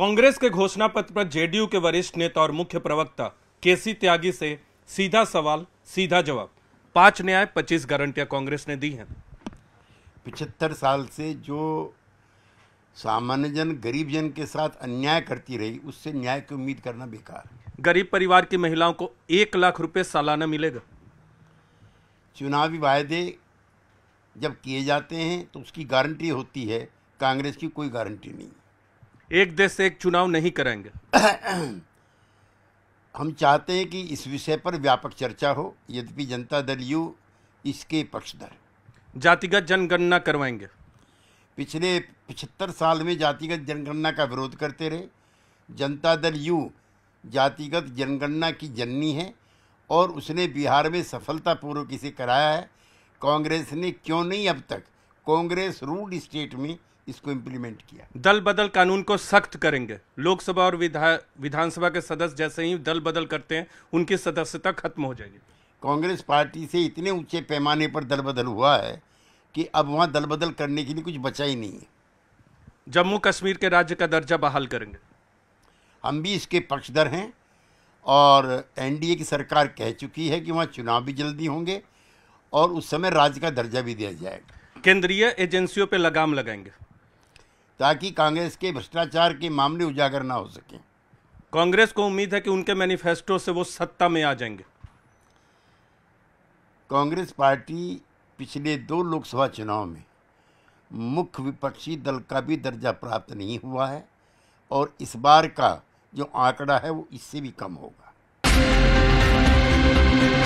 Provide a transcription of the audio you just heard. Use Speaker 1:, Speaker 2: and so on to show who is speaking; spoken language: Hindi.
Speaker 1: कांग्रेस के घोषणा पत्र पर जेडीयू के वरिष्ठ नेता और मुख्य प्रवक्ता केसी त्यागी से
Speaker 2: सीधा सवाल सीधा जवाब पांच न्याय पच्चीस गारंटियां कांग्रेस ने दी हैं पिछहत्तर साल से जो सामान्य जन गरीब जन के साथ अन्याय करती रही उससे न्याय की उम्मीद करना बेकार गरीब
Speaker 1: परिवार की महिलाओं को एक
Speaker 2: लाख रुपए सालाना मिलेगा चुनावी वायदे जब किए जाते हैं तो उसकी गारंटी होती है कांग्रेस की कोई गारंटी नहीं एक देश से एक चुनाव नहीं करेंगे हम चाहते हैं कि इस विषय पर व्यापक चर्चा हो यद्यपि जनता दल यू इसके पक्षधर जातिगत जनगणना करवाएंगे पिछले पिछहत्तर साल में जातिगत जनगणना का विरोध करते रहे जनता दल यू जातिगत जनगणना की जननी है और उसने बिहार में सफलतापूर्वक इसे कराया है कांग्रेस ने क्यों नहीं अब तक कांग्रेस रूल स्टेट में इसको इम्प्लीमेंट किया दल बदल कानून को सख्त करेंगे लोकसभा और विधा विधानसभा के सदस्य जैसे ही दल बदल करते हैं उनकी सदस्यता खत्म हो जाएगी कांग्रेस पार्टी से इतने ऊंचे पैमाने पर दल बदल हुआ है कि अब वहाँ दल बदल करने के लिए कुछ बचा ही नहीं है जम्मू कश्मीर के राज्य का दर्जा बहाल करेंगे हम भी इसके पक्षधर हैं और एनडीए की सरकार कह चुकी है कि वहाँ चुनाव भी जल्दी होंगे और उस समय राज्य का दर्जा भी दिया जाएगा केंद्रीय एजेंसियों पर लगाम लगाएंगे ताकि कांग्रेस के भ्रष्टाचार के मामले उजागर ना हो सके कांग्रेस को उम्मीद है कि उनके मैनिफेस्टो से वो सत्ता में आ जाएंगे कांग्रेस पार्टी पिछले दो लोकसभा चुनाव में मुख्य विपक्षी दल का भी दर्जा प्राप्त नहीं हुआ है और इस बार का जो आंकड़ा है वो इससे भी कम होगा